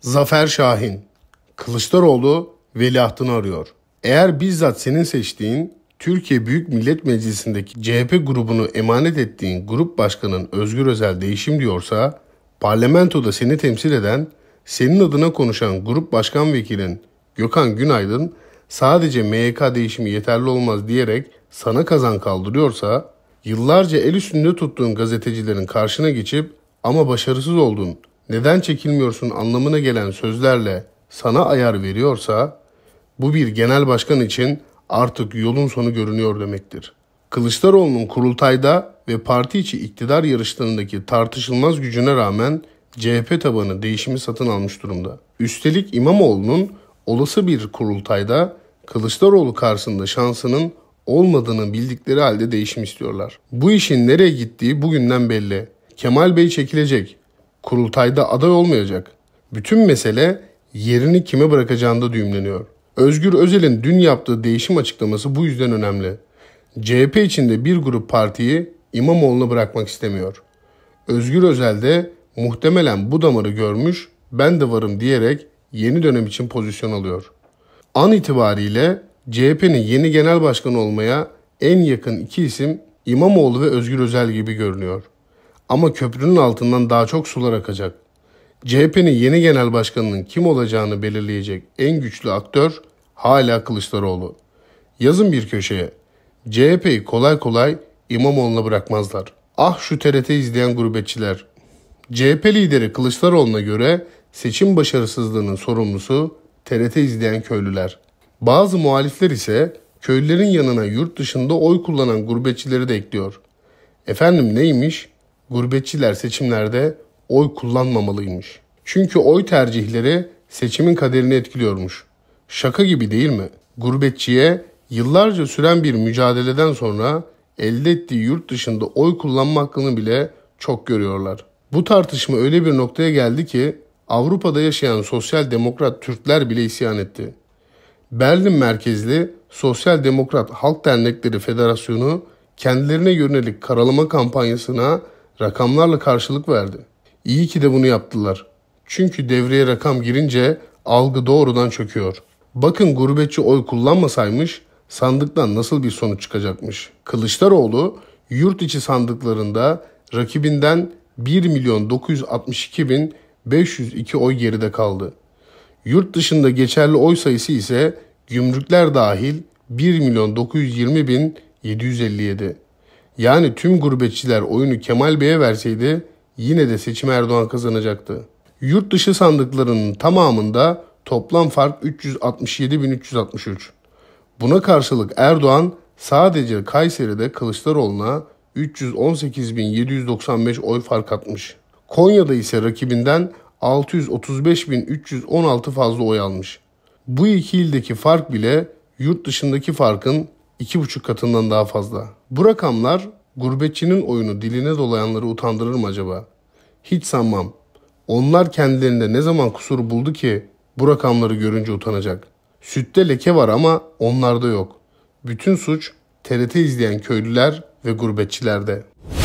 Zafer Şahin Kılıçdaroğlu veliahtını arıyor. Eğer bizzat senin seçtiğin Türkiye Büyük Millet Meclisi'ndeki CHP grubunu emanet ettiğin grup başkanın Özgür Özel değişim diyorsa, parlamentoda seni temsil eden, senin adına konuşan grup başkan vekilin Gökhan Günaydın sadece MYK değişimi yeterli olmaz diyerek sana kazan kaldırıyorsa, yıllarca el üstünde tuttuğun gazetecilerin karşına geçip ama başarısız oldun neden çekilmiyorsun anlamına gelen sözlerle sana ayar veriyorsa bu bir genel başkan için artık yolun sonu görünüyor demektir. Kılıçdaroğlu'nun kurultayda ve parti içi iktidar yarışlarındaki tartışılmaz gücüne rağmen CHP tabanı değişimi satın almış durumda. Üstelik İmamoğlu'nun olası bir kurultayda Kılıçdaroğlu karşısında şansının olmadığını bildikleri halde değişim istiyorlar. Bu işin nereye gittiği bugünden belli. Kemal Bey çekilecek. Kurultayda aday olmayacak. Bütün mesele yerini kime bırakacağında düğümleniyor. Özgür Özel'in dün yaptığı değişim açıklaması bu yüzden önemli. CHP içinde bir grup partiyi İmamoğlu'na bırakmak istemiyor. Özgür Özel de muhtemelen bu damarı görmüş, ben de varım diyerek yeni dönem için pozisyon alıyor. An itibariyle CHP'nin yeni genel başkanı olmaya en yakın iki isim İmamoğlu ve Özgür Özel gibi görünüyor. Ama köprünün altından daha çok sular akacak. CHP'nin yeni genel başkanının kim olacağını belirleyecek en güçlü aktör hala Kılıçdaroğlu. Yazın bir köşeye. CHP'yi kolay kolay İmamoğlu'na bırakmazlar. Ah şu TRT izleyen gurbetçiler. CHP lideri Kılıçdaroğlu'na göre seçim başarısızlığının sorumlusu TRT izleyen köylüler. Bazı muhalifler ise köylülerin yanına yurt dışında oy kullanan gurbetçileri de ekliyor. Efendim neymiş? gurbetçiler seçimlerde oy kullanmamalıymış. Çünkü oy tercihleri seçimin kaderini etkiliyormuş. Şaka gibi değil mi? Gurbetçiye yıllarca süren bir mücadeleden sonra elde ettiği yurt dışında oy kullanma hakkını bile çok görüyorlar. Bu tartışma öyle bir noktaya geldi ki Avrupa'da yaşayan sosyal demokrat Türkler bile isyan etti. Berlin merkezli Sosyal Demokrat Halk Dernekleri Federasyonu kendilerine yönelik karalama kampanyasına Rakamlarla karşılık verdi. İyi ki de bunu yaptılar. Çünkü devreye rakam girince algı doğrudan çöküyor. Bakın gurbetçi oy kullanmasaymış sandıktan nasıl bir sonuç çıkacakmış. Kılıçdaroğlu yurt içi sandıklarında rakibinden 1 milyon 962 bin 502 oy geride kaldı. Yurt dışında geçerli oy sayısı ise gümrükler dahil 1 milyon 920 bin 757. Yani tüm gurbetçiler oyunu Kemal Bey'e verseydi yine de seçim Erdoğan kazanacaktı. Yurt dışı sandıklarının tamamında toplam fark 367.363. Buna karşılık Erdoğan sadece Kayseri'de Kılıçdaroğlu'na 318.795 oy fark atmış. Konya'da ise rakibinden 635.316 fazla oy almış. Bu iki ildeki fark bile yurt dışındaki farkın buçuk katından daha fazla. Bu rakamlar gurbetçinin oyunu diline dolayanları utandırır mı acaba? Hiç sanmam. Onlar kendilerinde ne zaman kusur buldu ki bu rakamları görünce utanacak. Sütte leke var ama onlarda yok. Bütün suç TRT izleyen köylüler ve gurbetçilerde.